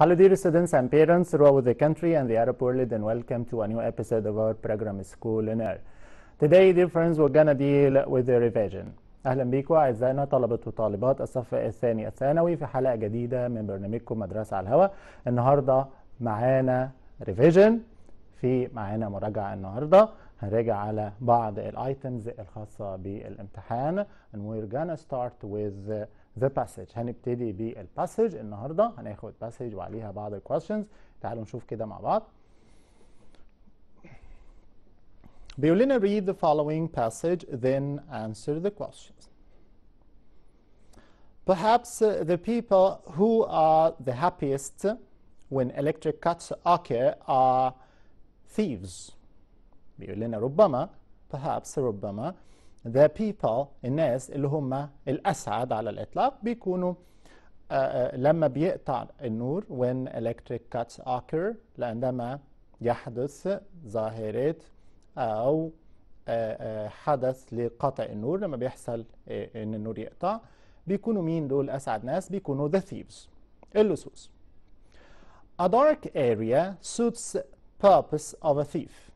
Hello students and parents throughout the country and the Arab world and welcome to a new episode of our program School in Air. Today dear friends we're going to deal with the revision. أهلا بكم أعزائنا طلبة وطالبات الصف الثاني الثانوي في حلقة جديدة من برنامجكم مدرسة على الهواء. النهاردة معانا ريفيجن في معانا مراجعة النهاردة هنراجع على بعض الايتمز الخاصة بالامتحان and we're gonna start with ذا باسج هنبتدي بالباسج النهارده هناخد باسج وعليها بعض الكويشنز تعالوا نشوف كده مع بعض بيقول لنا read the following passage then answer the questions Perhaps uh, the people who are the happiest when electric cuts occur are thieves. بيقول لنا ربما perhaps ربما the people الناس اللي هم الأسعد على الإطلاق بيكونوا آه، آه، لما بيقطع النور when electric cuts occur عندما يحدث ظاهرة أو آه، حدث لقطع النور لما بيحصل إن النور يقطع بيكونوا مين دول أسعد ناس بيكونوا the thieves اللصوص A dark area suits purpose of a thief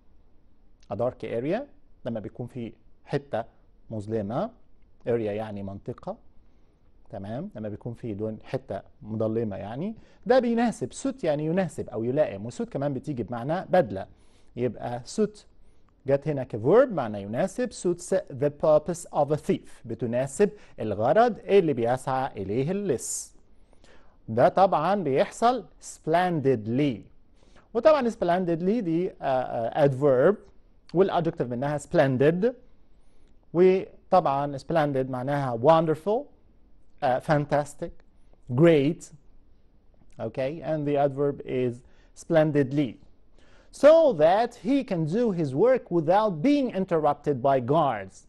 A dark area لما بيكون في حتة مظلمه اريا يعني منطقه تمام لما بيكون في دون حته مظلمه يعني ده بيناسب سوت يعني يناسب او يلائم وسوت كمان بتيجي بمعنى بدله يبقى سوت جت هنا كفيرب معنى يناسب suits the purpose of a thief بتناسب الغرض اللي بيسعى إليه اللص ده طبعا بيحصل splendidly وطبعا splendidly دي آه، آه، adverb والadjective منها splendid وطبعا splendid معناها wonderful uh, fantastic great okay and the adverb is splendidly so that he can do his work without being interrupted by guards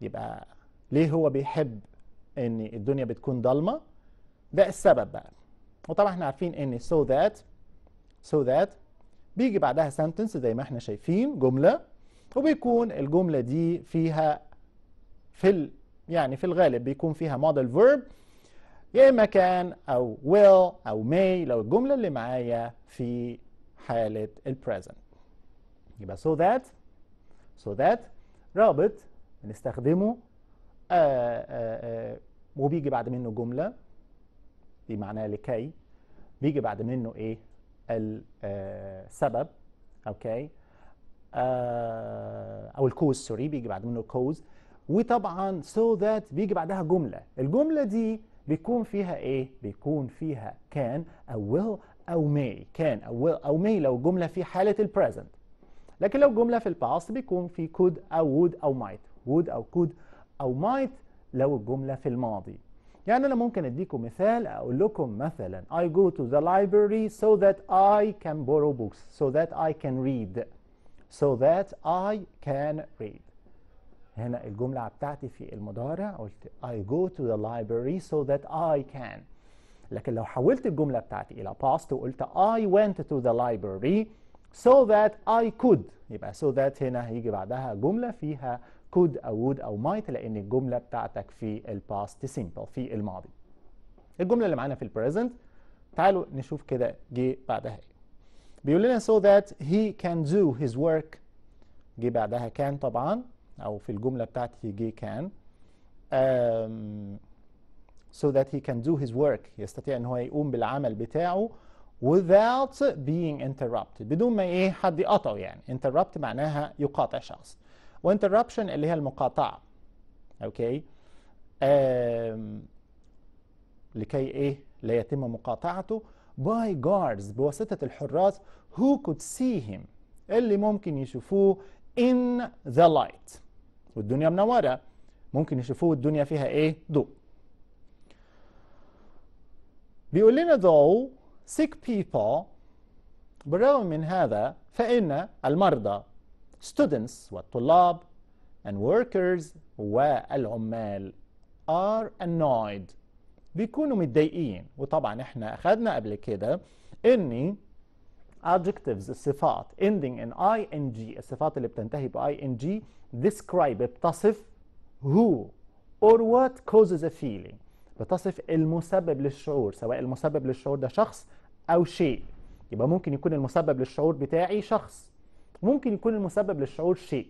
يبقى ليه هو بيحب ان الدنيا بتكون ضلمه ده السبب بقى وطبعا احنا عارفين ان so that so that بيجي بعدها sentence زي ما احنا شايفين جمله وبيكون الجملة دي فيها في ال يعني في الغالب بيكون فيها model verb يا إما كان أو will أو may لو الجملة اللي معايا في حالة ال present يبقى so that so that رابط بنستخدمه آآ آه، آآ آه، آه، وبيجي بعد منه جملة دي معناها لكي بيجي بعد منه ايه السبب اوكي آه، او الكوز سوري بيجي بعد منه كوز وطبعا سو so ذات بيجي بعدها جمله الجمله دي بيكون فيها ايه بيكون فيها كان او ويل او ماي كان او ويل او ماي لو جمله في حاله البريزنت لكن لو جمله في الباست بيكون في كود او وود او مايت وود او كود او مايت لو الجمله في الماضي يعني انا ممكن اديكم مثال اقول لكم مثلا I go to the library so that I can borrow books so that I can read so that I can read هنا الجملة بتاعتي في المضارع قلت I go to the library so that I can لكن لو حولت الجملة بتاعتي إلى past وقلت I went to the library so that I could يبقى so that هنا هيجي بعدها جملة فيها could أو would أو might لأن الجملة بتاعتك في الباست simple في الماضي الجملة اللي معانا في present تعالوا نشوف كده جه بعدها ايه بيقول لنا so that he can do his work جه بعدها كان طبعا أو في الجملة بتاعتي جه كان um, so that he can do his work يستطيع ان هو يقوم بالعمل بتاعه without being interrupted بدون ما ايه حد يقطعه يعني interrupt معناها يقاطع شخص وinterruption اللي هي المقاطعة اوكي okay. um, لكي ايه لا يتم مقاطعته by guards بواسطة الحراس who could see him اللي ممكن يشوفوه in the light والدنيا منورة ممكن يشوفوه الدنيا فيها ايه ضوء بيقول لنا though sick people بالرغم من هذا فإن المرضى students والطلاب and workers والعمال are annoyed بيكونوا متضايقين وطبعا احنا اخذنا قبل كده ان adjectives الصفات ending in ing الصفات اللي بتنتهي ب ing describe بتصف who or what causes a feeling بتصف المسبب للشعور سواء المسبب للشعور ده شخص او شيء يبقى ممكن يكون المسبب للشعور بتاعي شخص ممكن يكون المسبب للشعور شيء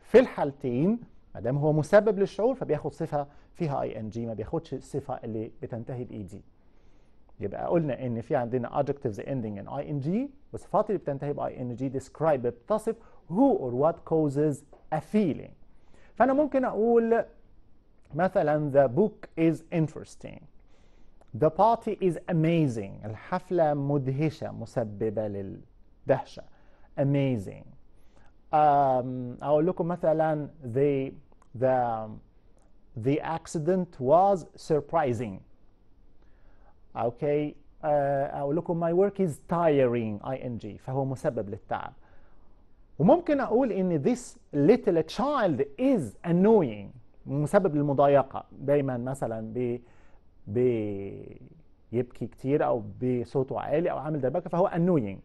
في الحالتين ما دام هو مسبب للشعور فبياخد صفه فيها اي ان جي ما بياخدش الصفه اللي بتنتهي باي دي e يبقى قلنا ان في عندنا adjectives ending in ing والصفات اللي بتنتهي ان ing describe بتصف who or what causes a feeling فانا ممكن اقول مثلا the book is interesting the party is amazing الحفلة مدهشة مسببة للدهشة amazing um, اقول لكم مثلا they the, the accident was surprising. Okay, uh, أقول لكم my work is tiring ing فهو مسبب للتعب. وممكن أقول إن this little child is annoying مسبب للمضايقة دايما مثلا ب بيبكي كتير أو بصوته عالي أو عامل دربكة فهو annoying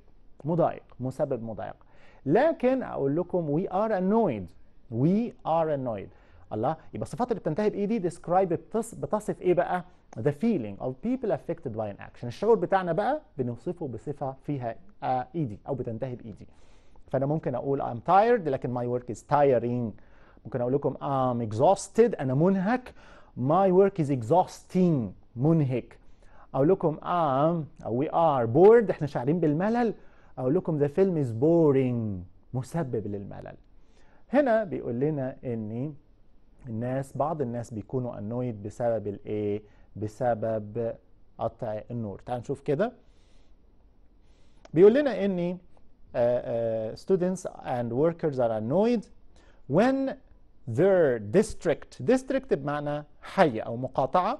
مضايق مسبب مضايقة. لكن أقول لكم we are annoyed we are annoyed الله يبقى الصفات اللي بتنتهي بايه دي ديسكرايب بتصف ايه بقى the feeling of people affected by an action الشعور بتاعنا بقى بنوصفه بصفه فيها آه، ايدي او بتنتهي بايدي فانا ممكن اقول I'm tired لكن my work is tiring ممكن اقول لكم I'm exhausted انا منهك my work is exhausting منهك اقول لكم I'm او we are bored احنا شاعرين بالملل اقول لكم the film is boring مسبب للملل هنا بيقول لنا إني الناس بعض الناس بيكونوا انويد بسبب الايه بسبب قطع النور تعال نشوف كده بيقول لنا ان آه، آه، students and workers are annoyed when their district district بمعنى حي او مقاطعه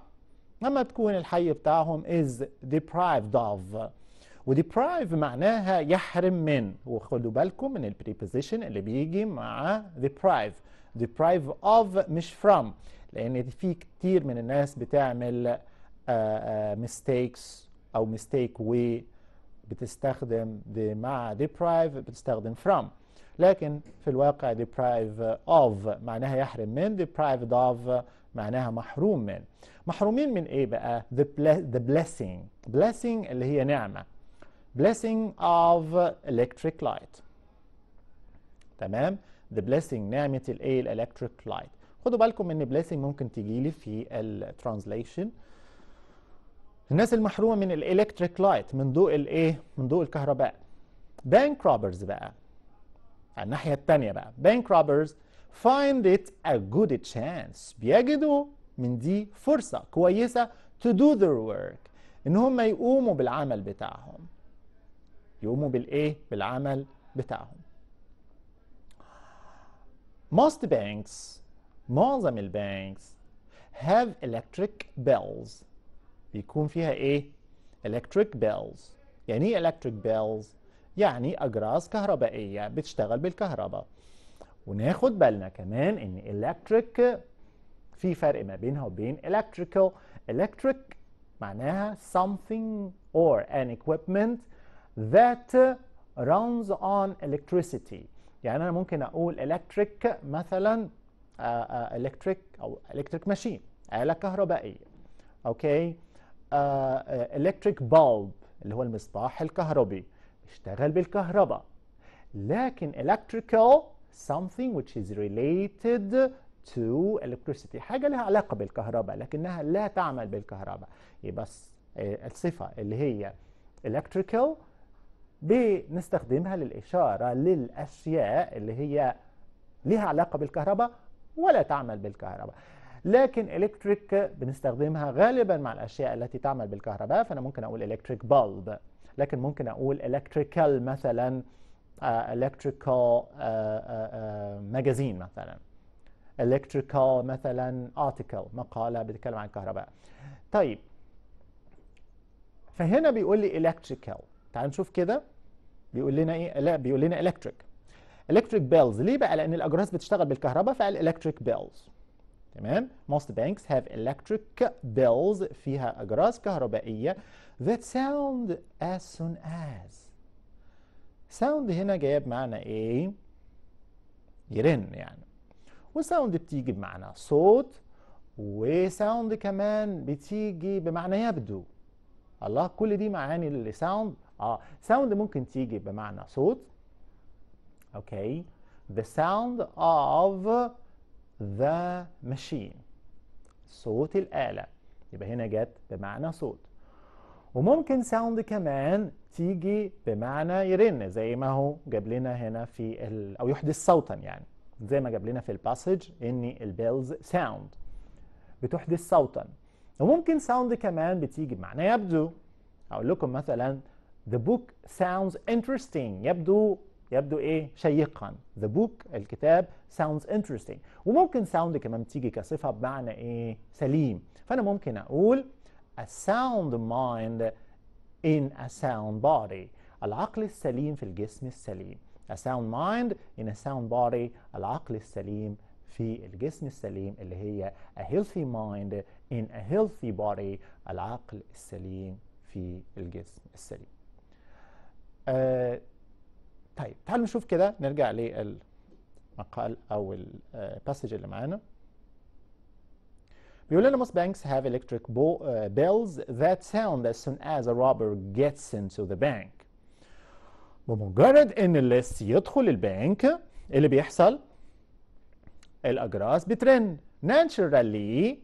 لما تكون الحي بتاعهم is deprived of وdeprive معناها يحرم من وخدوا بالكم من البريبوزيشن اللي بيجي مع deprive deprive of مش from لان في كتير من الناس بتعمل آه، آه، mistakes او mistake و بتستخدم دي مع deprive بتستخدم from لكن في الواقع deprive of معناها يحرم من deprived of معناها محروم من محرومين من ايه بقى the, the blessing blessing اللي هي نعمة blessing of electric light تمام the blessing نعمة الايه الالكتريك لايت خدوا بالكم ان blessing ممكن تيجي لي في الترانزليشن الناس المحرومة من الالكتريك لايت من ضوء الايه من ضوء الكهرباء bank robbers بقى على الناحية التانية بقى bank robbers find it a good chance بيجدوا من دي فرصة كويسة to do their work ان هم يقوموا بالعمل بتاعهم يقوموا بالايه بالعمل بتاعهم Most banks معظم البانكس have electric bells بيكون فيها ايه electric bells يعني ايه electric bells يعني اجراس كهربائيه بتشتغل بالكهرباء وناخد بالنا كمان ان electric في فرق ما بينها وبين electrical electric معناها something or an equipment that runs on electricity يعني انا ممكن اقول الكتريك مثلا الكتريك آه، آه، او الكتريك ماشين آلة كهربائية اوكي الكتريك آه، بالب اللي هو المصباح الكهربي بيشتغل بالكهرباء لكن electrical something which is related to electricity حاجة لها علاقة بالكهرباء لكنها لا تعمل بالكهرباء يبقى الصفة اللي هي electrical بنستخدمها للإشارة للأشياء اللي هي ليها علاقة بالكهرباء ولا تعمل بالكهرباء لكن إلكتريك بنستخدمها غالبا مع الأشياء التي تعمل بالكهرباء فأنا ممكن أقول إلكتريك bulb لكن ممكن أقول إلكتريكال مثلا إلكتريكال آه، آه، ماجازين آه، مثلا إلكتريكال مثلا article مقالة بتتكلم عن الكهرباء طيب فهنا بيقول لي إلكتريكال تعال نشوف كده بيقول لنا ايه لا بيقول لنا الكتريك الكتريك بيلز ليه بقى لان الاجراس بتشتغل بالكهرباء فالالكتريك بيلز تمام most banks have electric bells فيها اجراس كهربائيه that sound as soon as sound هنا جايه بمعنى ايه يرن يعني وساوند بتيجي بمعنى صوت وساوند كمان بتيجي بمعنى يبدو الله كل دي معاني للساوند اه ساوند ممكن تيجي بمعنى صوت اوكي the sound of the machine صوت الآلة يبقى هنا جت بمعنى صوت وممكن ساوند كمان تيجي بمعنى يرن زي ما هو جاب لنا هنا في ال... او يحدث صوتا يعني زي ما جاب لنا في الباسج ان البيلز ساوند بتحدث صوتا وممكن ساوند كمان بتيجي بمعنى يبدو اقول لكم مثلا The book sounds interesting يبدو يبدو ايه شيقا the book الكتاب sounds interesting وممكن sound كمان تيجي كصفة بمعنى ايه سليم فانا ممكن اقول a sound mind in a sound body العقل السليم في الجسم السليم a sound mind in a sound body العقل السليم في الجسم السليم اللي هي a healthy mind in a healthy body العقل السليم في الجسم السليم آه طيب تعالوا نشوف كده نرجع للمقال او الباسج اللي معانا بيقول لنا most banks have electric bells that sound as soon as a robber gets into the bank بمجرد ان الليست يدخل البنك اللي بيحصل الاجراس بترن naturally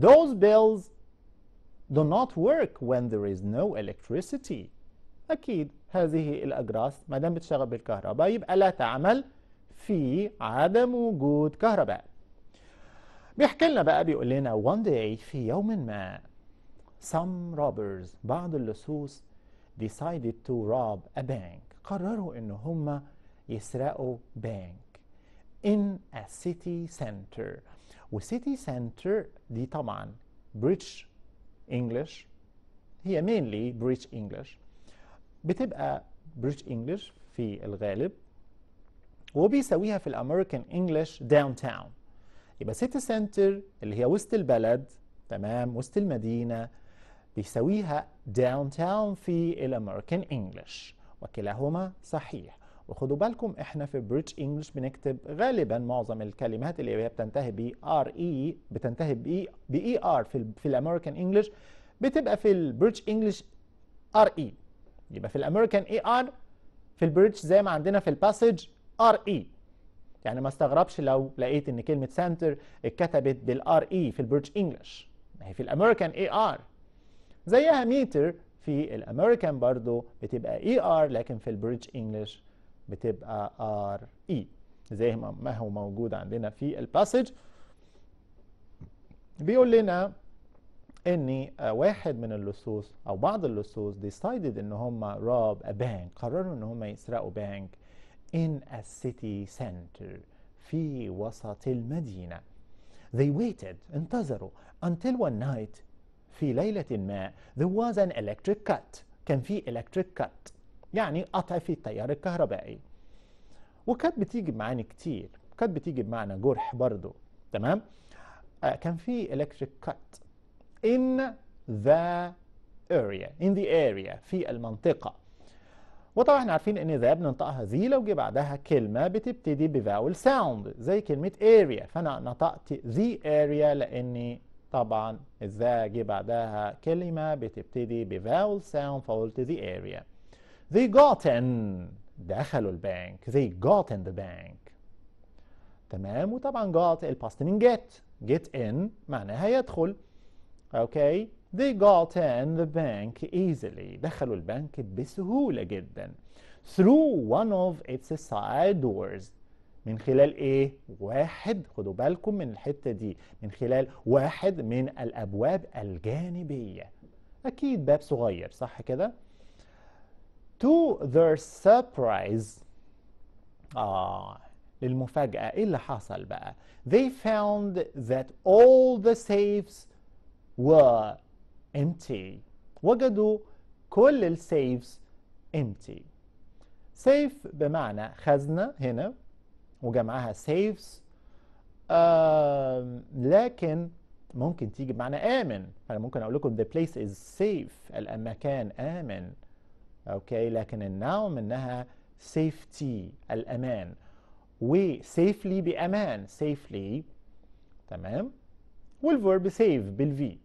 those bells do not work when there is no electricity أكيد هذه الأجراس ما دام بتشغل بالكهرباء يبقى لا تعمل في عدم وجود كهرباء بيحكي لنا بقى بيقول لنا one day في يوم ما some robbers بعض اللصوص decided to rob a bank قرروا ان هم يسرقوا بنك in a city center وسيتي سنتر دي طبعا بريتش انجلش هي mainly بريتش انجلش بتبقى بريتش انجلش في الغالب وبيساويها في الامريكان انجلش داون تاون يبقى سيتي سنتر اللي هي وسط البلد تمام وسط المدينه بيساويها داون تاون في الامريكان انجلش وكلاهما صحيح وخدوا بالكم احنا في بريتش انجلش بنكتب غالبا معظم الكلمات اللي هي بتنتهي ب ار اي e، بتنتهي ب e، بي ار e في في الامريكان انجلش بتبقى في البريتش انجلش ار اي يبقى في الامريكان اي ار في البريدج زي ما عندنا في الباسج ار اي e. يعني ما استغربش لو لقيت ان كلمه سنتر اتكتبت بالار اي e في البريدج انجلش هي في الامريكان اي ار زيها ميتر في الامريكان برضو بتبقى اي ار لكن في البريدج انجلش بتبقى ار اي e. زي ما هو موجود عندنا في الباسج بيقول لنا ان آه، واحد من اللصوص او بعض اللصوص ديسايدد ان هم راب ا بانك قرروا ان هم يسرقوا بانك in a city center في وسط المدينة they waited انتظروا until one night في ليلة ما there was an electric cut كان في electric cut يعني قطع في التيار الكهربائي وكانت بتيجي بمعاني كتير كانت بتيجي بمعنى جرح برضو تمام آه كان في electric cut in the area in the area في المنطقة وطبعا احنا عارفين ان ذا بننطقها ذي لو جه بعدها كلمة بتبتدي بفاول ساوند زي كلمة area فانا نطقت the area لاني طبعا ذا جه بعدها كلمة بتبتدي بفاول ساوند فقلت the area they got in دخلوا البنك they got in the bank تمام وطبعا got الباست من get get in معناها يدخل okay they got in the bank easily دخلوا البنك بسهولة جدا through one of its side doors من خلال ايه واحد خدوا بالكم من الحتة دي من خلال واحد من الابواب الجانبية اكيد باب صغير صح كده to their surprise آه للمفاجأة إيه اللي حصل بقى they found that all the safes empty وجدوا كل السيفز empty سيف بمعنى خزنة هنا وجمعها سيفز آه لكن ممكن تيجي بمعنى آمن أنا ممكن أقول لكم the place is safe المكان آمن أوكي لكن النوع منها safety الأمان و safely بأمان safely تمام والverb save بالفي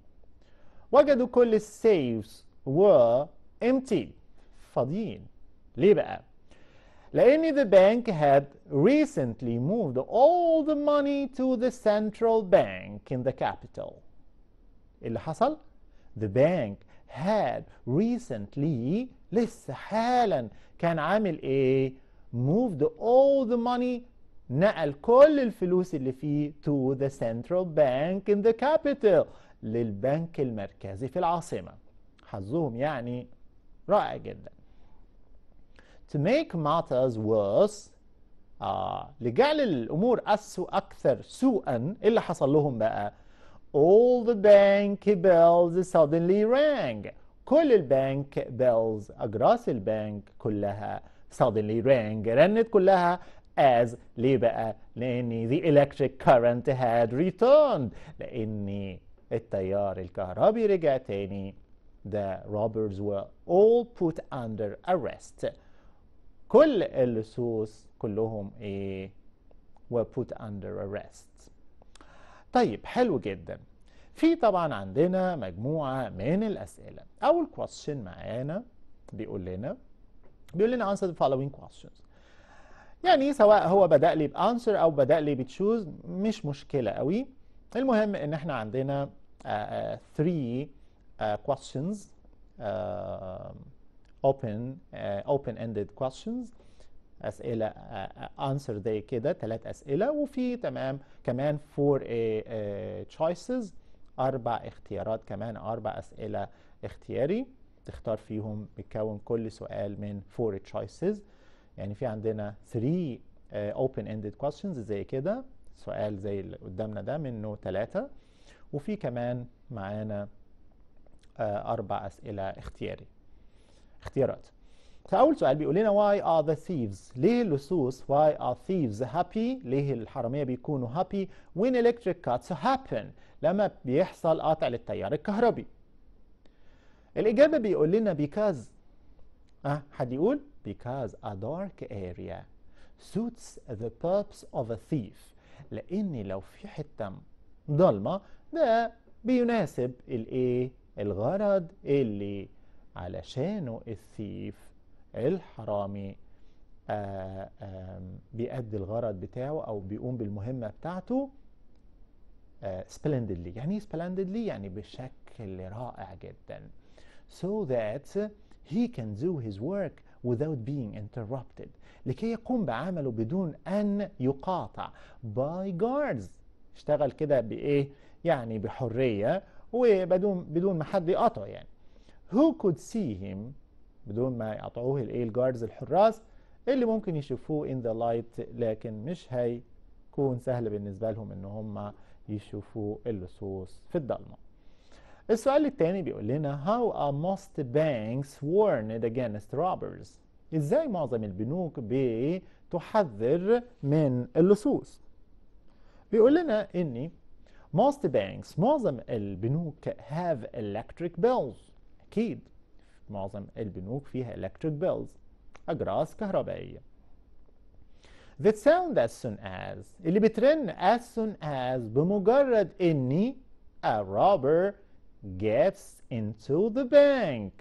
وجدوا كل السيفز were empty فاضيين ليه بقى؟ لأن the bank had recently moved all the money to the central bank in the capital اللي حصل؟ the bank had recently لسه حالا كان عامل ايه؟ moved all the money نقل كل الفلوس اللي فيه to the central bank in the capital للبنك المركزي في العاصمة حظهم يعني رائع جدا to make matters worse آه لجعل الأمور أسوأ أكثر سوءا إيه اللي حصل لهم بقى all the bank bells suddenly rang كل البنك bells أجراس البنك كلها suddenly rang رنت كلها as ليه بقى لان the electric current had returned لان التيار الكهربي رجع تاني the robbers were all put under arrest كل اللصوص كلهم ايه were put under arrest طيب حلو جدا في طبعا عندنا مجموعة من الأسئلة أول question معانا بيقول لنا بيقول لنا answer the following questions يعني سواء هو بدأ لي بانسر او بدأ لي بتشوز مش مشكلة قوي المهم ان احنا عندنا 3 آه، آه، آه، questions open open ended questions اسئله انسر زي كده ثلاث اسئله وفي تمام كمان 4 choices اربع اختيارات كمان اربع اسئله اختياري تختار فيهم بتكون كل سؤال من 4 choices يعني في عندنا 3 اوبن اندد questions زي كده سؤال زي اللي قدامنا ده منه ثلاثة وفي كمان معانا آه، أربع أسئلة اختياري اختيارات فأول سؤال بيقول لنا why are the thieves ليه اللصوص why are thieves happy ليه الحرامية بيكونوا happy when electric cuts happen لما بيحصل قطع للتيار الكهربي الإجابة بيقول لنا because أه حد يقول because a dark area suits the purpose of a thief لأن لو في حتة ضلمة ده بيناسب الايه الغرض اللي علشانه الثيف الحرامي آآ آه، آآ بيأدي الغرض بتاعه أو بيقوم بالمهمة بتاعته آه، splendidly يعني إيه splendidly يعني بشكل رائع جدا so that he can do his work without being interrupted لكي يقوم بعمله بدون أن يقاطع by guards اشتغل كده بإيه؟ يعني بحرية وبدون بدون ما حد يقاطعه يعني who could see him بدون ما يقاطعوه الايه الجاردز الحراس اللي ممكن يشوفوه in the light لكن مش هيكون سهل بالنسبة لهم ان هم يشوفوا اللصوص في الضلمه السؤال الثاني بيقول لنا how are most banks warned against robbers ازاي معظم البنوك بتحذر من اللصوص بيقول لنا اني most banks معظم البنوك have electric bills اكيد معظم البنوك فيها electric bills اجراس كهربائيه that sound as soon as اللي بترن as soon as بمجرد اني a robber gets into the bank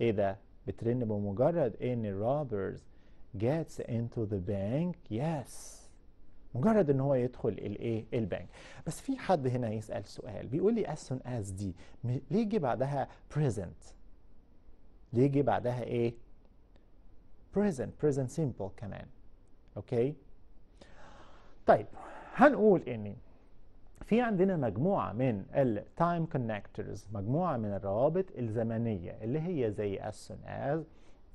ايه ده بترن بمجرد ان الرابرز gets into the bank yes مجرد ان هو يدخل الايه البنك بس في حد هنا يسال سؤال بيقول لي as soon as دي ليه جه بعدها present ليه جه بعدها ايه present present simple كمان اوكي طيب هنقول ان في عندنا مجموعة من الـ time connectors مجموعة من الروابط الزمنية اللي هي زي as soon as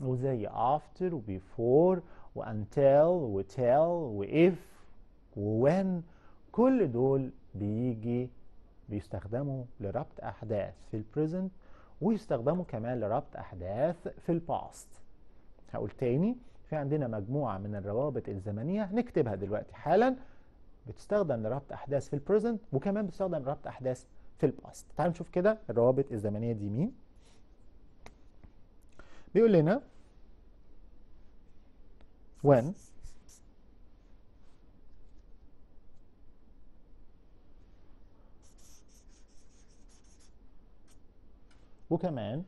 وزي after و و و before until tell و if و when كل دول بيجي بيستخدموا لربط احداث في البريزنت ويستخدموا كمان لربط احداث في الباست هقول تاني في عندنا مجموعه من الروابط الزمنيه هنكتبها دلوقتي حالا بتستخدم لربط احداث في البريزنت وكمان بتستخدم لربط احداث في الباست تعال نشوف كده الروابط الزمنيه دي مين بيقول لنا when وكمان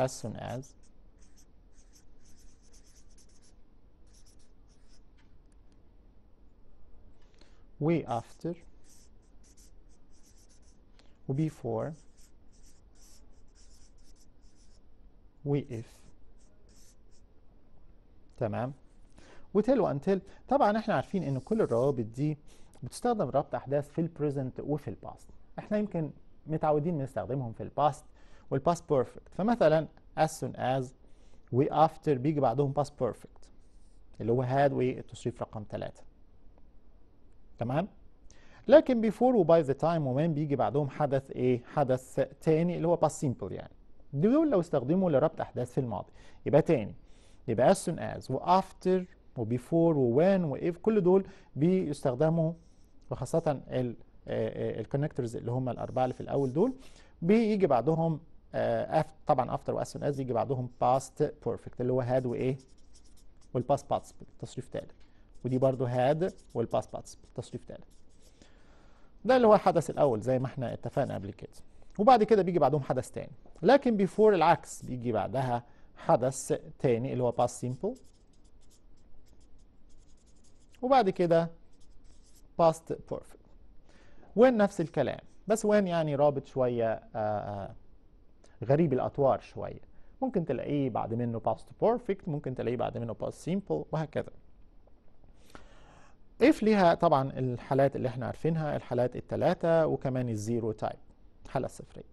as soon as و after و before و if تمام وتيل وانتيل طبعا احنا عارفين ان كل الروابط دي بتستخدم ربط احداث في البريزنت وفي الباست احنا يمكن متعودين نستخدمهم في الباست والباست بيرفكت فمثلا as soon as و after بيجي بعدهم past perfect اللي هو had التصريف رقم 3 تمام لكن بيفور وباي ذا تايم ومين بيجي بعدهم حدث ايه حدث تاني اللي هو باس سيمبل يعني دول لو استخدموا لربط احداث في الماضي يبقى تاني يبقى as soon as وافتر وبيفور ووان وايف كل دول بيستخدموا وخاصه الكونكتورز اللي هم الاربعه اللي في الاول دول بيجي بعدهم آه طبعا افتر واس soon as يجي بعدهم باست بيرفكت اللي هو هاد وايه past بارتيسيبل تصريف ثالث ودي برضو هاد والباس باتس تصريف ثالث ده اللي هو الحدث الاول زي ما احنا اتفقنا قبل كده وبعد كده بيجي بعدهم حدث ثاني لكن بيفور العكس بيجي بعدها حدث ثاني اللي هو باس سيمبل وبعد كده باست بيرفكت وين نفس الكلام بس وين يعني رابط شويه آه، آه، غريب الاطوار شويه ممكن تلاقيه بعد منه باست بيرفكت ممكن تلاقيه بعد منه باست سيمبل وهكذا اف ليها طبعا الحالات اللي احنا عارفينها الحالات الثلاثه وكمان الزيرو تايب الحاله الصفريه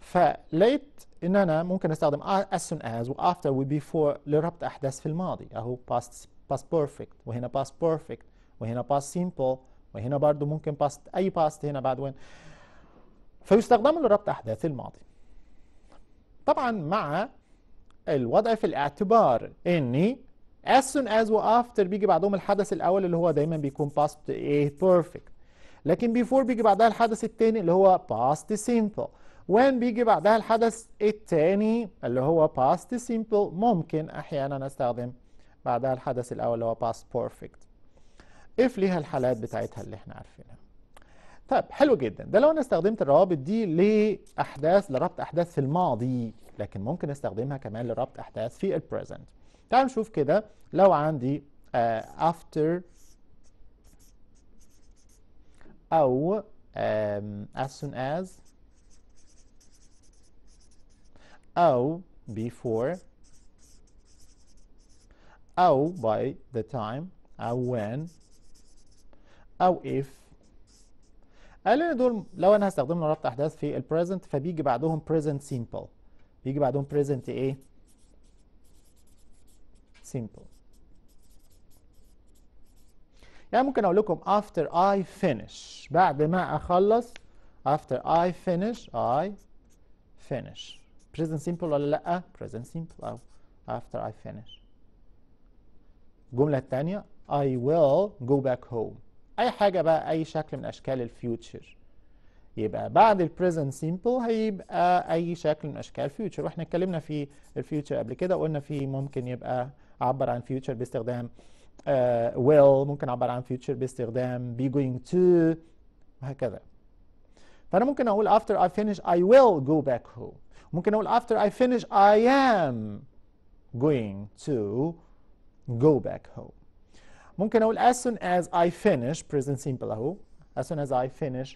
فلقيت ان انا ممكن استخدم as soon as و after و before لربط احداث في الماضي اهو past past perfect وهنا past perfect وهنا past simple وهنا برضو ممكن past اي past هنا بعد وين فيستخدموا لربط احداث الماضي طبعا مع الوضع في الاعتبار اني as soon as after بيجي بعدهم الحدث الأول اللي هو دايما بيكون past ايه perfect لكن before بيجي بعدها الحدث الثاني اللي هو past simple when بيجي بعدها الحدث الثاني اللي هو past simple ممكن أحيانا أستخدم بعدها الحدث الأول اللي هو past perfect if ليها الحالات بتاعتها اللي احنا عارفينها طيب حلو جدا ده لو انا استخدمت الروابط دي لاحداث لربط احداث في الماضي لكن ممكن استخدمها كمان لربط احداث في البريزنت تعال نشوف كده لو عندي uh, after أو um, as soon as أو before أو by the time أو when أو if قال لنا دول لو أنا هستخدمهم لربط أحداث في ال present فبيجي بعدهم present simple بيجي بعدهم present إيه؟ simple يعني ممكن اقول لكم after I finish بعد ما اخلص after I finish I finish present simple ولا لا present simple او after I finish الجملة الثانية I will go back home اي حاجة بقى اي شكل من اشكال الفيوتشر يبقى بعد present simple هيبقى اي شكل من اشكال future واحنا اتكلمنا في الفيوتشر قبل كده وقلنا في ممكن يبقى اعبر عن future باستخدام uh, will ممكن اعبر عن future باستخدام be going to وهكذا فانا ممكن اقول after I finish I will go back home ممكن اقول after I finish I am going to go back home ممكن اقول as soon as I finish present simple اهو as soon as I finish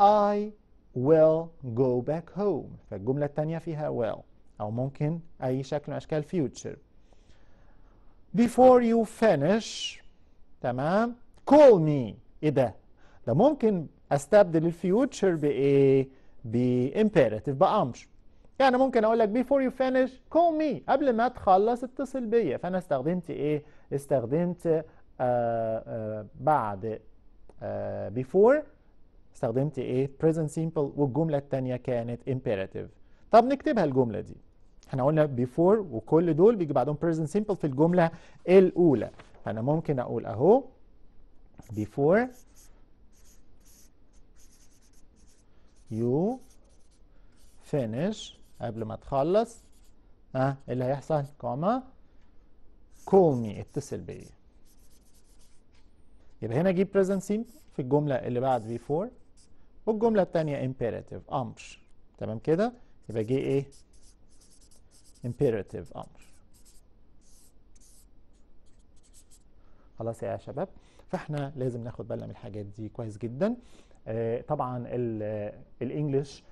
I will go back home فالجملة الثانية فيها will أو ممكن أي شكل من أشكال future before you finish تمام call me ايه ده ده ممكن استبدل الفيوتشر بايه بامبيراتيف بامر يعني ممكن اقول لك before you finish call me قبل ما تخلص اتصل بيا فانا استخدمت ايه استخدمت آآ آه، آآ آه، بعد آآ آه، before استخدمت ايه present simple والجمله الثانيه كانت imperative طب نكتبها الجمله دي احنا قلنا بيفور وكل دول بيجي بعدهم present simple في الجملة الأولى فأنا ممكن أقول أهو before you finish قبل ما تخلص ها أه اللي هيحصل كوما call me اتصل بيا يبقى هنا اجيب present simple في الجملة اللي بعد before والجملة التانية imperative أمر تمام كده يبقى جه ايه imperative امر خلاص يا شباب فاحنا لازم ناخد بالنا من الحاجات دي كويس جدا آه، طبعا الانجليش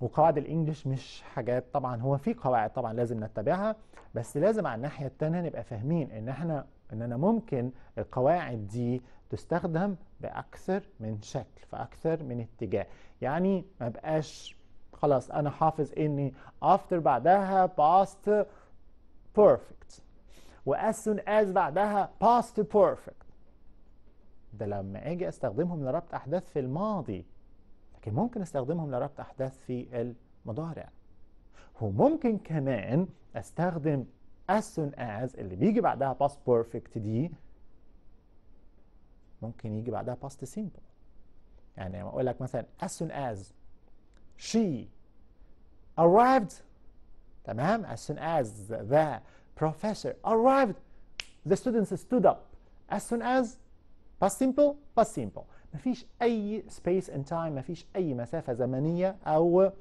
وقواعد الانجليش مش حاجات طبعا هو في قواعد طبعا لازم نتبعها بس لازم على الناحيه الثانيه نبقى فاهمين ان احنا ان انا ممكن القواعد دي تستخدم باكثر من شكل في اكثر من اتجاه يعني ما بقاش خلاص انا حافظ اني after بعدها past perfect و as soon as بعدها past perfect ده لما اجي استخدمهم لربط احداث في الماضي لكن ممكن استخدمهم لربط احداث في المضارع وممكن كمان استخدم as soon as اللي بيجي بعدها past perfect دي ممكن يجي بعدها past simple يعني لما اقول لك مثلا as soon as she arrived تمام euh, as soon as the professor arrived the students stood up as soon as past simple past simple مفيش أي space and time مفيش أي مسافة زمنية أو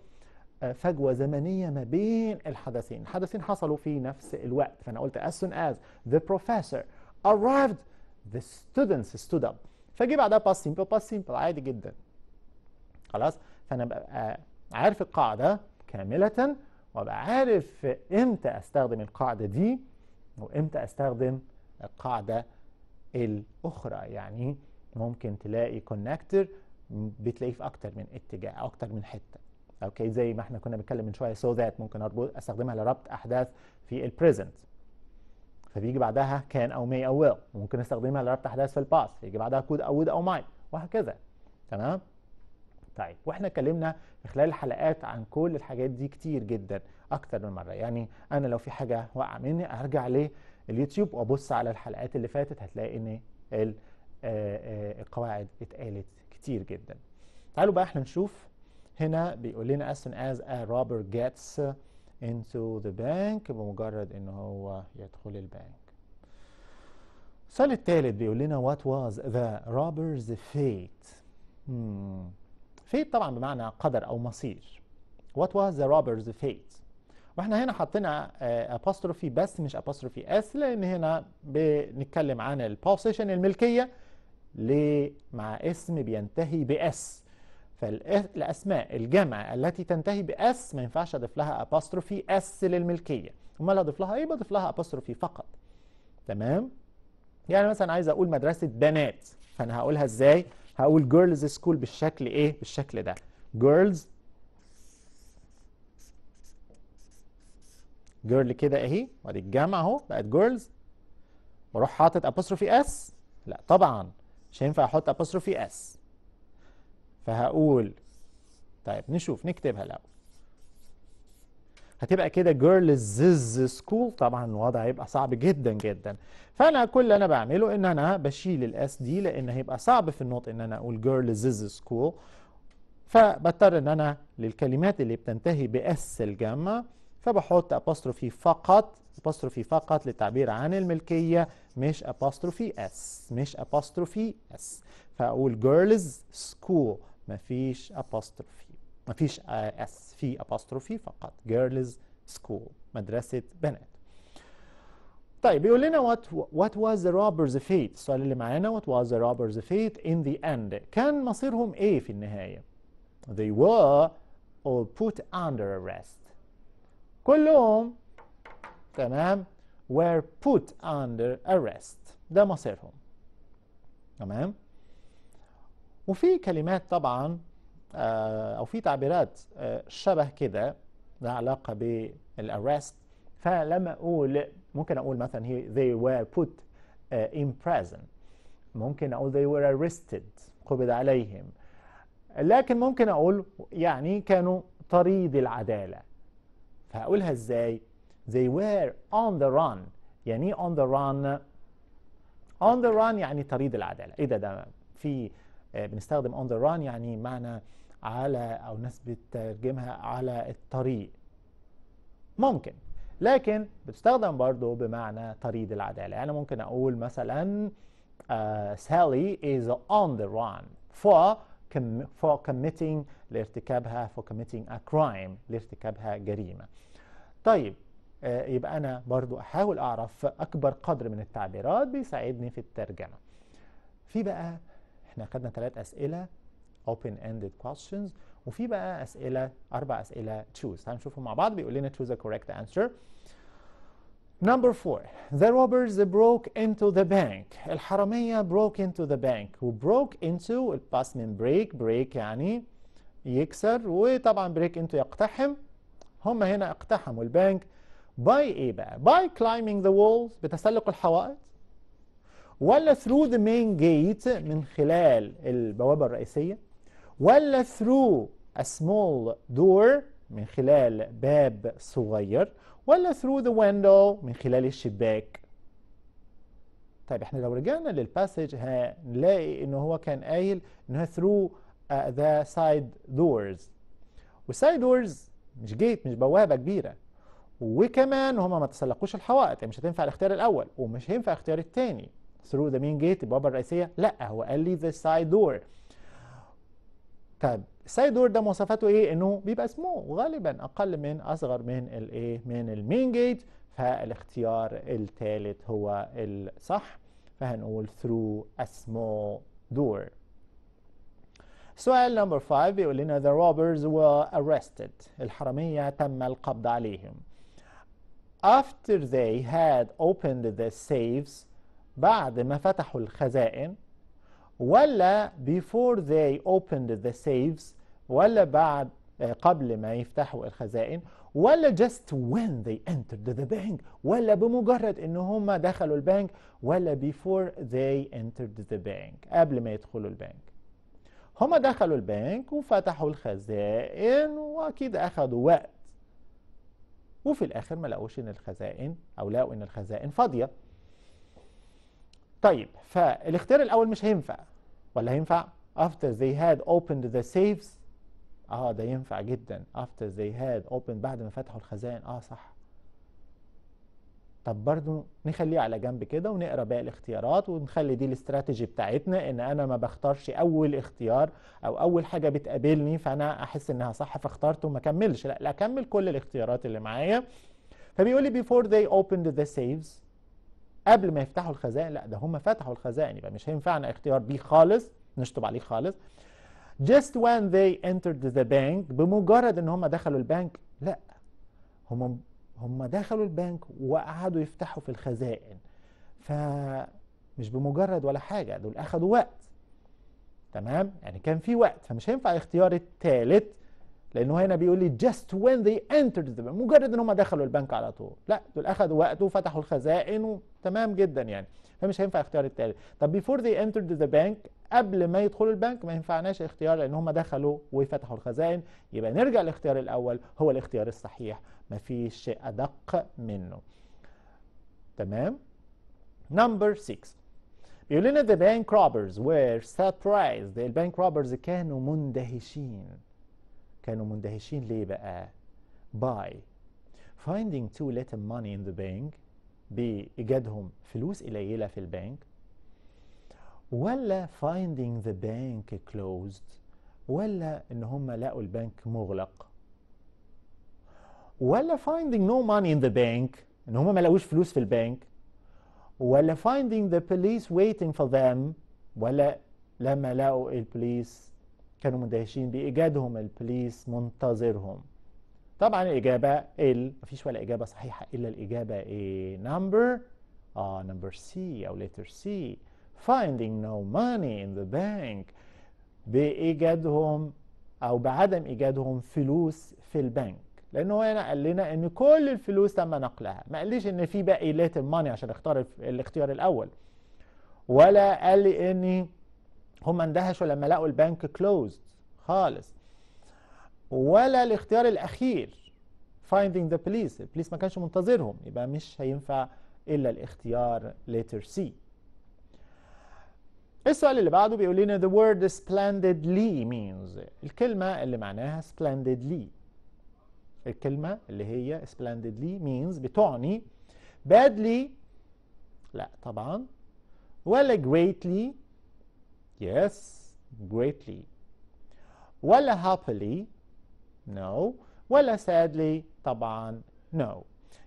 فجوة زمنية ما بين الحدثين الحدثين حصلوا في نفس الوقت فأنا قلت as soon as the professor arrived the students stood up فجي بعدها past simple past simple عادي جدا خلاص فانا ببقى عارف القاعده كامله وابقى عارف امتى استخدم القاعده دي وامتى استخدم القاعده الاخرى يعني ممكن تلاقي كونكتر بتلاقيه في اكتر من اتجاه او اكتر من حته اوكي زي ما احنا كنا بنتكلم من شويه سو so ذات ممكن اربط استخدمها لربط احداث في البريزنت فبيجي بعدها كان او may او will ممكن استخدمها لربط احداث في الباست فيجي بعدها كود او وود او ماي وهكذا تمام طيب واحنا اتكلمنا خلال الحلقات عن كل الحاجات دي كتير جدا اكتر من مره يعني انا لو في حاجه واقعه مني ارجع لليوتيوب وابص على الحلقات اللي فاتت هتلاقي ان آه، آه، القواعد اتقالت كتير جدا تعالوا بقى احنا نشوف هنا بيقول لنا as soon as a robber gets into the bank بمجرد ان هو يدخل البنك السؤال الثالث بيقول لنا what was the robber's fate hmm. فيت طبعا بمعنى قدر أو مصير what was the robber's fate واحنا هنا حطينا آه، apostrophe بس مش apostrophe s لأن هنا بنتكلم عن البوسيشن الملكية مع اسم بينتهي بس فالاسماء الجمع التي تنتهي باس ما ينفعش اضيف لها ابوستروفي اس للملكيه امال اضيف لها ايه بضيف لها ابوستروفي فقط تمام يعني مثلا عايز اقول مدرسه بنات فانا هقولها ازاي هقول جيرلز سكول بالشكل ايه بالشكل ده جيرلز جيرل كده اهي وادي الجامعه اهو بقت جيرلز واروح حاطط ابوستروفي اس لا طبعا مش هينفع احط ابوستروفي اس فهقول طيب نشوف نكتبها الاول هتبقى كده جيرلز سكول طبعا الوضع هيبقى صعب جدا جدا فانا كل اللي انا بعمله ان انا بشيل الاس دي لان هيبقى صعب في النطق ان انا اقول جيرلز سكول فبضطر ان انا للكلمات اللي بتنتهي باس الجامعه فبحط ابوستروفي فقط ابوستروفي فقط للتعبير عن الملكيه مش ابوستروفي اس مش ابوستروفي اس فاقول جيرلز سكول مفيش ابوستروفي مفيش اس في أباستروفي فقط girls school مدرسة بنات طيب بيقول لنا what, what was the robbers fate السؤال اللي معانا what was the robbers fate in the end كان مصيرهم ايه في النهاية they were all put under arrest كلهم تمام were put under arrest ده مصيرهم تمام وفي كلمات طبعا آه، او في تعبيرات آه، شبه كده لها علاقه بالارست فلما اقول ممكن اقول مثلا هي they were put آه، in prison ممكن اقول they were arrested قبض عليهم لكن ممكن اقول يعني كانوا طريد العداله فهقولها ازاي they were on the run يعني إيه on the run on the run يعني طريد العداله ايه ده ده في بنستخدم on the run يعني معنى على أو ناس بتترجمها على الطريق ممكن لكن بتستخدم برضو بمعنى طريد العدالة يعني أنا ممكن أقول مثلا uh, Sally is on the run for, com for committing لارتكابها for committing a crime لارتكابها جريمة طيب uh, يبقى أنا برضو أحاول أعرف أكبر قدر من التعبيرات بيساعدني في الترجمة في بقى احنا خدنا ثلاث أسئلة open ended questions وفي بقى اسئله اربع اسئله choose تعالوا نشوفهم مع بعض بيقول لنا choose a correct answer Number four, the robbers broke into the bank. الحرامية broke into the bank. و broke into الباس من break, break يعني يكسر وطبعا break into يقتحم. هم هنا اقتحموا البنك by ايه بقى؟ by climbing the walls بتسلق الحوائط ولا through the main gate من خلال البوابة الرئيسية ولا through a small door من خلال باب صغير ولا through the window من خلال الشباك طيب احنا لو رجعنا للباسج هنلاقي ان هو كان قايل انها through uh, the side doors والسايد دورز مش جيت مش بوابه كبيره وكمان هما ما تسلقوش الحوائط يعني مش هتنفع الاختيار الاول ومش هينفع الاختيار الثاني through the main gate البوابه الرئيسيه لا هو قال لي the side door طيب دور ده مواصفاته ايه انه بيبقى سمو غالبا اقل من اصغر من الايه من المين جيت فالاختيار الثالث هو الصح فهنقول through a small door سؤال نمبر 5 بيقول لنا the robbers were arrested الحرامية تم القبض عليهم after they had opened the safes بعد ما فتحوا الخزائن ولا before they opened the saves ولا بعد آه، قبل ما يفتحوا الخزائن ولا just when they entered the bank ولا بمجرد ان هم دخلوا البنك ولا before they entered the bank قبل ما يدخلوا البنك هم دخلوا البنك وفتحوا الخزائن واكيد اخذوا وقت وفي الاخر ما لقوش ان الخزائن او لقوا ان الخزائن فاضيه طيب فالاختيار الأول مش هينفع ولا هينفع after they had opened the safes اه ده ينفع جدا after they had opened بعد ما فتحوا الخزائن اه صح طب برضو نخليه على جنب كده ونقرا باقي الاختيارات ونخلي دي الاستراتيجي بتاعتنا ان انا ما بختارش اول اختيار او اول حاجه بتقابلني فانا احس انها صح فاخترت وما اكملش لا لا اكمل كل الاختيارات اللي معايا فبيقول لي before they opened the safes قبل ما يفتحوا الخزائن لا ده هم فتحوا الخزائن يبقى مش هينفعنا اختيار بي خالص نشطب عليه خالص just when they entered the bank بمجرد ان هم دخلوا البنك لا هم هم دخلوا البنك وقعدوا يفتحوا في الخزائن فمش بمجرد ولا حاجه دول اخدوا وقت تمام يعني كان في وقت فمش هينفع الاختيار الثالث لانه هنا بيقول لي just when they entered the bank مجرد ان هم دخلوا البنك على طول لا دول اخذوا وقت وفتحوا الخزائن وتمام جدا يعني فمش هينفع اختيار التالت طب before they entered the bank قبل ما يدخلوا البنك ما ينفعناش الاختيار لان هم دخلوا وفتحوا الخزائن يبقى نرجع للاختيار الاول هو الاختيار الصحيح مفيش فيش ادق منه تمام نمبر 6 بيقول لنا the bank robbers were surprised البنك robbers كانوا مندهشين كانوا مندهشين ليه بقى باي finding too little money in the bank بإيجادهم فلوس قليلة في البنك ولا finding the bank closed ولا إن هم لقوا البنك مغلق ولا finding no money in the bank إن هم ما لقوش فلوس في البنك ولا finding the police waiting for them ولا لما لقوا البوليس كانوا مندهشين بإيجادهم البوليس منتظرهم طبعا الإجابة ال مفيش ولا إجابة صحيحة إلا الإجابة إيه نمبر آه نمبر سي أو لتر سي finding no money in the bank بإيجادهم أو بعدم إيجادهم فلوس في البنك لأن هو هنا قال لنا إن كل الفلوس تم نقلها ما قاليش إن في باقي ليتر ماني عشان اختار الاختيار الأول ولا قال لي إني هم اندهشوا لما لقوا البنك كلوزد خالص ولا الاختيار الاخير فايندينج ذا بوليس البوليس ما كانش منتظرهم يبقى مش هينفع الا الاختيار ليتر سي السؤال اللي بعده بيقول لنا the word splendidly means الكلمة اللي معناها splendidly الكلمة اللي هي splendidly means بتعني badly لا طبعا ولا greatly Yes, greatly. ولا happily no ولا sadly طبعا no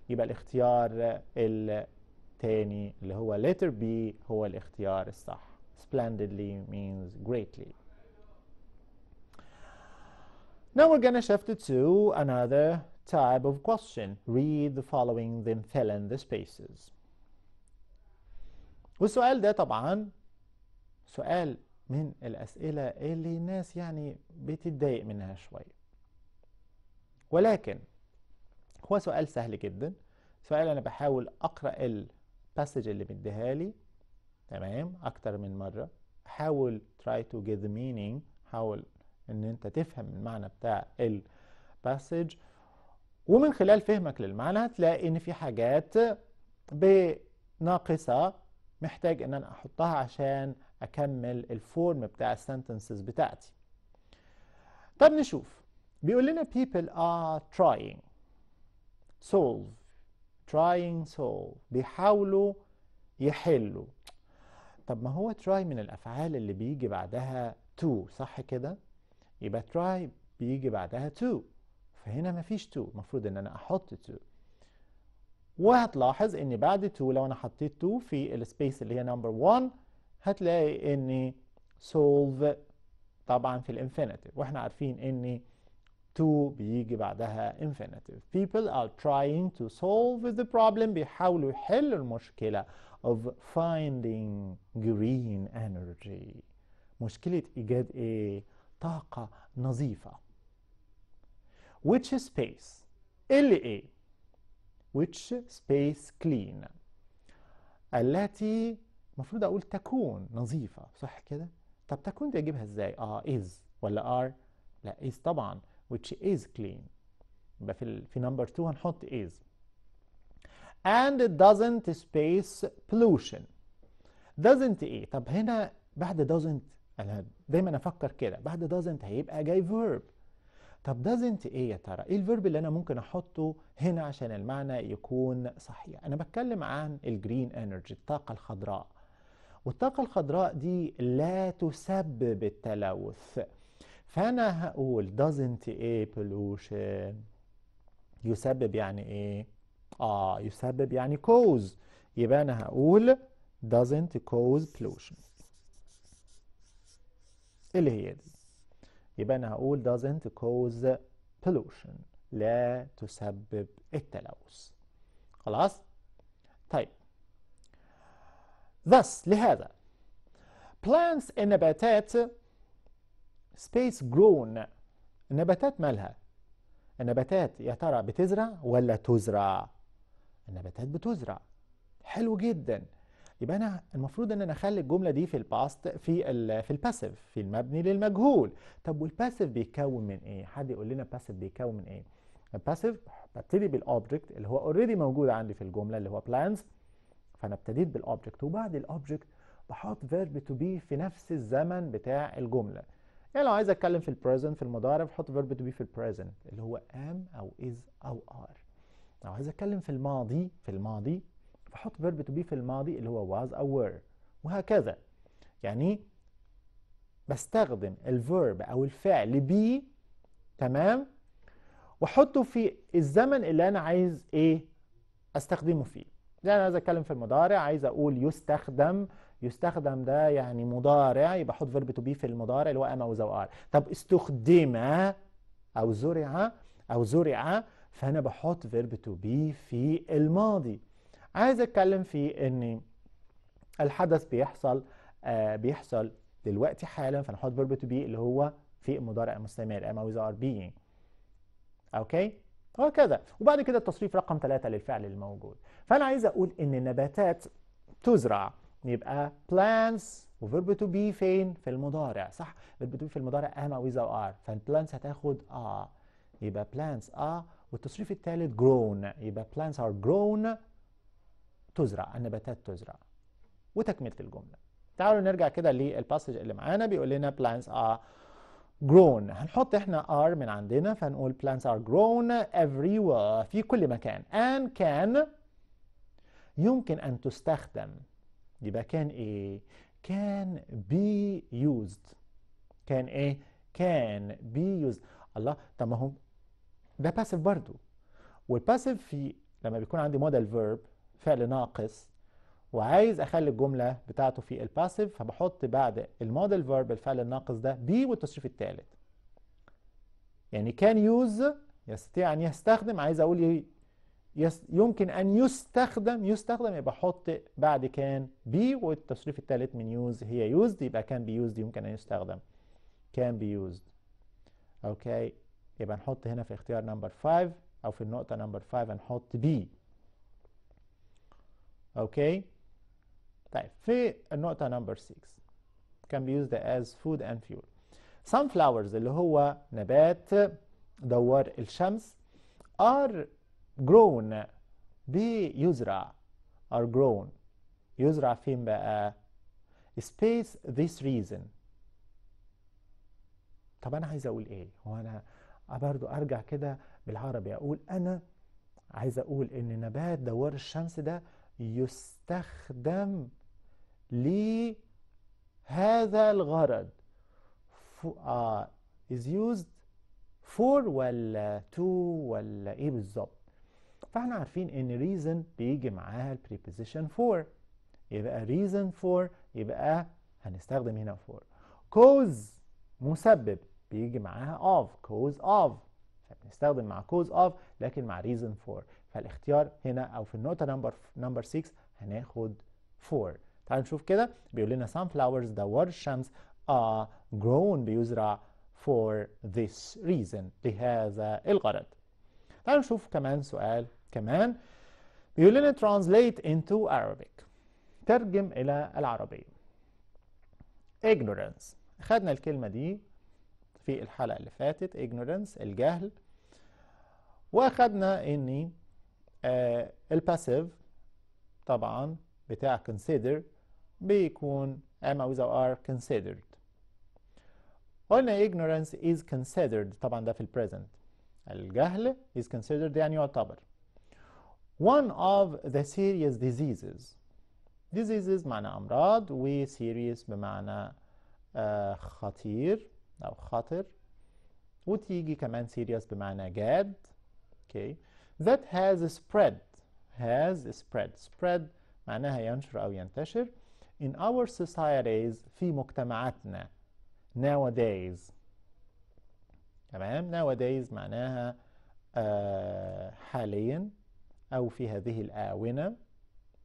يبقى الاختيار الثاني اللي هو letter B هو الاختيار الصح splendidly means greatly Now we're gonna shift it to another type of question read the following then fill in the spaces والسؤال ده طبعا سؤال من الأسئلة اللي الناس يعني بتتضايق منها شوية ولكن هو سؤال سهل جدا سؤال أنا بحاول أقرأ الباسج اللي مديها لي تمام أكتر من مرة حاول try to get the meaning حاول إن أنت تفهم المعنى بتاع الباسج ومن خلال فهمك للمعنى هتلاقي إن في حاجات ناقصة محتاج إن أنا أحطها عشان اكمل الفورم بتاع السنتنسز بتاعتي طب نشوف بيقول لنا people are trying solve trying solve بيحاولوا يحلوا طب ما هو try من الافعال اللي بيجي بعدها to صح كده يبقى try بيجي بعدها to فهنا مفيش to المفروض ان انا احط to وهتلاحظ ان بعد to لو انا حطيت to في السبيس اللي هي نمبر 1 هتلاقي ان solve طبعا في الانفينيتيف واحنا عارفين ان to بيجي بعدها infinitive people are trying to solve the problem بيحاولوا يحلوا المشكلة of finding green energy مشكلة إيجاد إيه؟ طاقة نظيفة which space اللي إيه which space clean التي المفروض اقول تكون نظيفه صح كده طب تكون دي اجيبها ازاي اه از ولا ار لا از طبعا which is clean يبقى في في نمبر 2 هنحط is and it doesn't space pollution doesn't ايه طب هنا بعد doesn't انا دايما افكر كده بعد doesn't هيبقى جاي verb طب doesn't ايه يا ترى ايه الفيرب اللي انا ممكن احطه هنا عشان المعنى يكون صحيح انا بتكلم عن الجرين انرجي الطاقه الخضراء والطاقة الخضراء دي لا تسبب التلوث فأنا هقول doesn't a pollution يسبب يعني إيه؟ آه يسبب يعني cause يبقى أنا هقول doesn't cause pollution اللي هي دي يبقى أنا هقول doesn't cause pollution لا تسبب التلوث خلاص؟ طيب Thus, لهذا plants النباتات space grown النباتات مالها النباتات يا ترى بتزرع ولا تزرع النباتات بتزرع حلو جدا يبقى انا المفروض ان انا اخلي الجمله دي في الباست في الـ في الباسيف في المبني للمجهول طب والباسيف بيتكون من ايه حد يقول لنا الباسيف بيتكون من ايه الباسيف ببتدي بالاوبجكت اللي هو اوريدي موجود عندي في الجمله اللي هو plants فانا ابتديت بالاوبجكت وبعد الاوبجكت بحط فيرب تو بي في نفس الزمن بتاع الجمله يعني لو عايز اتكلم في البريزنت في المضارع بحط فيرب تو بي في البريزنت اللي هو ام او از او ار لو عايز اتكلم في الماضي في الماضي بحط فيرب تو بي في الماضي اللي هو was او were وهكذا يعني بستخدم الفيرب او الفعل بي تمام واحطه في الزمن اللي انا عايز ايه استخدمه فيه زي انا عايز اتكلم في المضارع عايز اقول يستخدم يستخدم ده يعني مضارع يبقى احط فيرب تو بي في المضارع اللي هو اما وذو ار طب استخدم او زرع او زرع فانا بحط فيرب تو بي في الماضي عايز اتكلم في ان الحدث بيحصل آه بيحصل دلوقتي حالا احط فيرب تو بي اللي هو في مضارع مستمر اما وذو ار بي اوكي وهكذا وبعد كده التصريف رقم ثلاثة للفعل الموجود فأنا عايز أقول إن النباتات تزرع يبقى plants وفيرب تو بي فين في المضارع صح فيرب تو بي في المضارع أما ويز أو e آر فالبلانس هتاخد آ يبقى plants آ والتصريف الثالث grown يبقى plants are grown تزرع النباتات تزرع وتكملة الجملة تعالوا نرجع كده للباسج اللي معانا بيقول لنا plants are grown هنحط احنا ار من عندنا فنقول plants are grown everywhere في كل مكان and can يمكن أن تستخدم يبقى كان إيه؟ كان be used كان إيه؟ كان be used الله طب ما هو ده passive برضو والباسيف في لما بيكون عندي modal verb فعل ناقص وعايز اخلي الجمله بتاعته في الباسيف فبحط بعد الموديل فيرب الفعل الناقص ده بي والتصريف الثالث يعني كان يوز يستطيع ان يستخدم عايز اقول يمكن ان يستخدم يستخدم يبقى احط بعد كان بي والتصريف الثالث من يوز هي يوزد يبقى كان بي يوز يمكن ان يستخدم كان بي يوز اوكي يبقى نحط هنا في اختيار نمبر 5 او في النقطه نمبر 5 نحط بي اوكي طيب في النقطة نمبر 6 can be used فود اند فيول سان sunflowers اللي هو نبات دوار الشمس are grown بيزرع are grown يزرع فين بقى space this reason طب انا عايز اقول ايه هو انا برضو ارجع كده بالعربي اقول انا عايز اقول ان نبات دوار الشمس ده يستخدم لهذا الغرض uh, is used for ولا to ولا ايه بالظبط فاحنا عارفين ان reason بيجي معاها preposition for يبقى reason for يبقى هنستخدم هنا for cause مسبب بيجي معاها of cause of فبنستخدم مع cause of لكن مع reason for فالاختيار هنا او في النقطه نمبر نمبر 6 هناخد for تعالوا نشوف كده بيقول لنا sunflowers دوار الشمس are grown بيزرع for this reason لهذا الغرض تعالوا نشوف كمان سؤال كمان بيقول لنا translate into Arabic ترجم إلى العربية ignorance خدنا الكلمة دي في الحلقة اللي فاتت ignorance الجهل واخدنا ان آه الباسيف طبعا بتاع consider بيكون am أو thou are considered قلنا ignorance is considered طبعا ده في present. الجهل is considered يعني يعتبر one of the serious diseases diseases معنى أمراض و serious بمعنى خطير أو خطر وتيجي كمان serious بمعنى جاد okay. that has spread has spread spread معناها ينشر أو ينتشر in our societies في مجتمعاتنا nowadays تمام nowadays معناها آه، حاليا أو في هذه الآونة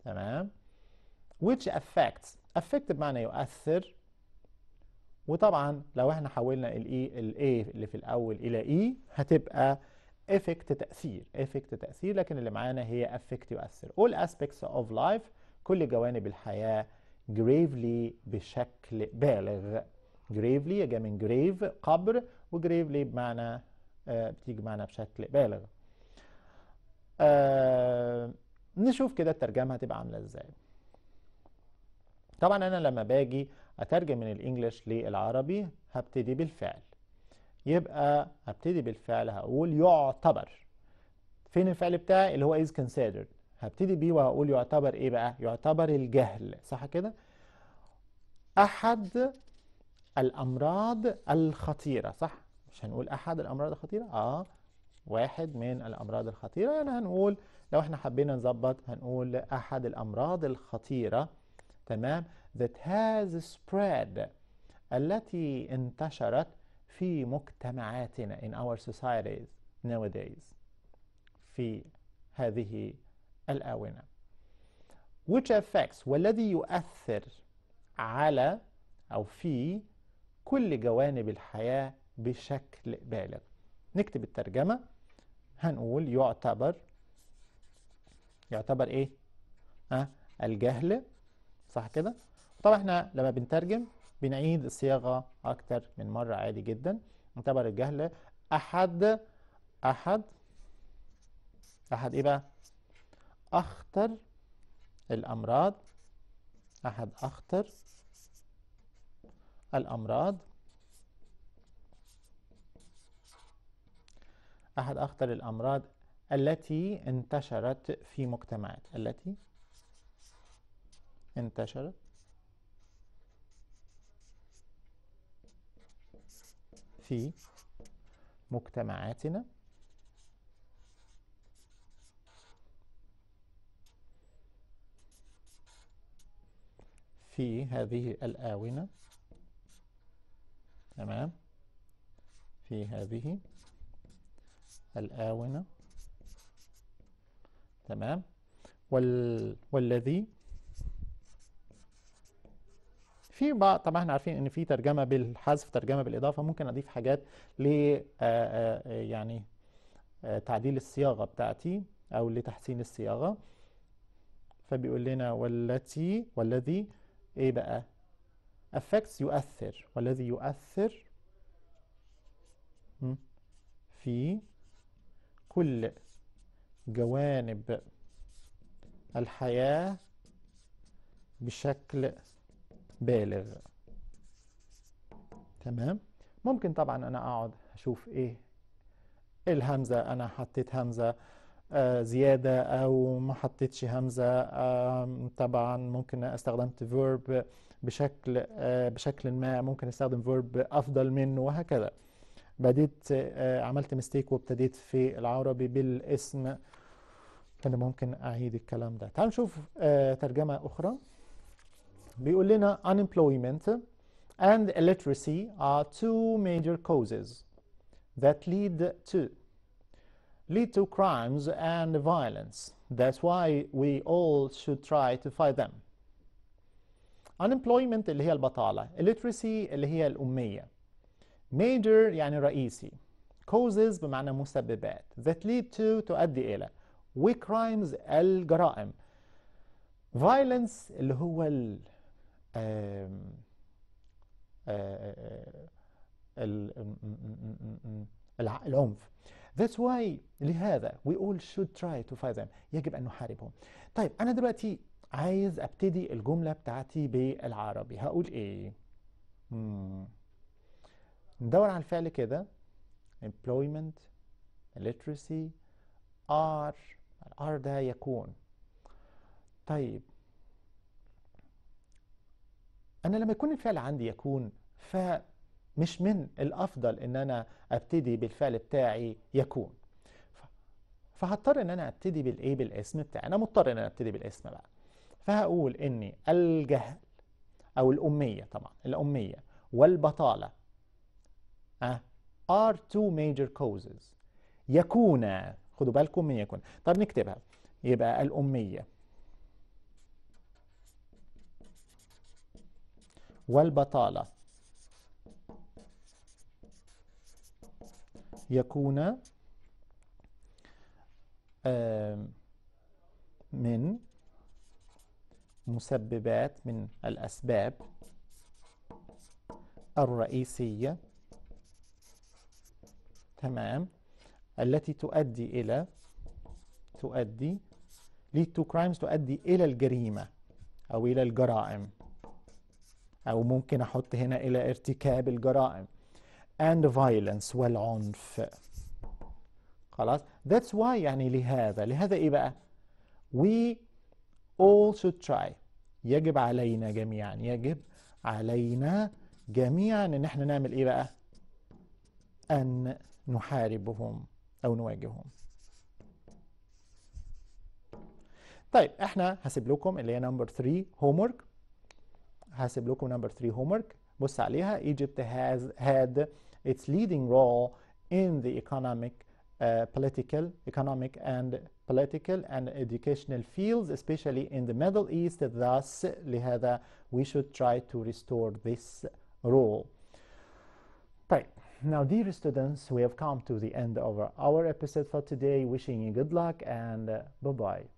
تمام which affects affect بمعنى يؤثر وطبعا لو احنا حولنا الاي e، الاي اللي في الاول الى اي e، هتبقى effect تأثير effect تأثير لكن اللي معانا هي affect يؤثر all aspects of life كل جوانب الحياة gravely بشكل بالغ gravely جاء من grave قبر و gravely بمعنى آه، بتيجي معنا بشكل بالغ آه نشوف كده الترجمة هتبقى عاملة ازاي طبعا انا لما باجي اترجم من الانجليش للعربي هبتدي بالفعل يبقى هبتدي بالفعل هقول يعتبر فين الفعل بتاعي اللي هو is considered هبتدي بيه وهقول يعتبر ايه بقى يعتبر الجهل صح كده احد الامراض الخطيره صح مش هنقول احد الامراض الخطيره اه واحد من الامراض الخطيره يعني هنقول لو احنا حبينا نظبط هنقول احد الامراض الخطيره تمام that has spread التي انتشرت في مجتمعاتنا in our societies nowadays في هذه الآونة which affects والذي يؤثر على أو في كل جوانب الحياة بشكل بالغ نكتب الترجمة هنقول يعتبر يعتبر إيه؟ أه؟ الجهل صح كده؟ طبعا احنا لما بنترجم بنعيد الصياغة أكتر من مرة عادي جدا يعتبر الجهل أحد أحد أحد إيه بقى؟ أخطر الأمراض أحد أخطر الأمراض أحد أخطر الأمراض التي انتشرت في مجتمعات التي انتشرت في مجتمعاتنا في هذه الآونة تمام في هذه الآونة تمام وال... والذي في بعض طبعا احنا عارفين ان في ترجمه بالحذف ترجمه بالاضافه ممكن اضيف حاجات ل آه، آه، يعني آه، تعديل الصياغه بتاعتي او لتحسين الصياغه فبيقول لنا والتي والذي ايه بقى affects يؤثر والذي يؤثر في كل جوانب الحياة بشكل بالغ تمام ممكن طبعا انا اقعد اشوف ايه الهمزة انا حطيت همزة آه، زيادة أو ما حطيتش همزة طبعا ممكن استخدمت فيرب بشكل آه، بشكل ما ممكن استخدم فيرب أفضل منه وهكذا بديت آه، عملت مستيك وابتديت في العربي بالاسم كان ممكن أعيد الكلام ده تعال نشوف ترجمة أخرى بيقول لنا unemployment and illiteracy are two major causes that lead to lead to crimes and violence. That's why we all should try to fight them. unemployment اللي هي البطالة illiteracy اللي هي الأمية major يعني رئيسي causes بمعنى مسببات that lead to تؤدي إلى weak crimes الجرائم violence اللي هو ال العنف That's why لهذا we all should try to fight them يجب أن نحاربهم طيب أنا دلوقتي عايز أبتدي الجملة بتاعتي بالعربي هقول إيه مم. Hmm. ندور على الفعل كده employment literacy are الار ده يكون طيب أنا لما يكون الفعل عندي يكون ف مش من الافضل ان انا ابتدي بالفعل بتاعي يكون فهضطر ان انا ابتدي بالايه بالاسم بتاعي انا مضطر ان انا ابتدي بالاسم بقى فهقول ان الجهل او الاميه طبعا الاميه والبطاله أه are two major causes يكون خدوا بالكم من يكون طب نكتبها يبقى الاميه والبطاله يكون من مسببات من الأسباب الرئيسية تمام التي تؤدي إلى تؤدي lead to crimes تؤدي إلى الجريمة أو إلى الجرائم أو ممكن أحط هنا إلى ارتكاب الجرائم and violence والعنف خلاص that's why يعني لهذا لهذا ايه بقى we all should try يجب علينا جميعا يجب علينا جميعا ان احنا نعمل ايه بقى ان نحاربهم او نواجههم طيب احنا هسيب لكم اللي هي نمبر 3 هوم هسيب لكم نمبر 3 هوم بص عليها Egypt has had its leading role in the economic uh, political economic and political and educational fields especially in the Middle East thus لهذا we should try to restore this role طيب now dear students we have come to the end of our episode for today wishing you good luck and uh, bye bye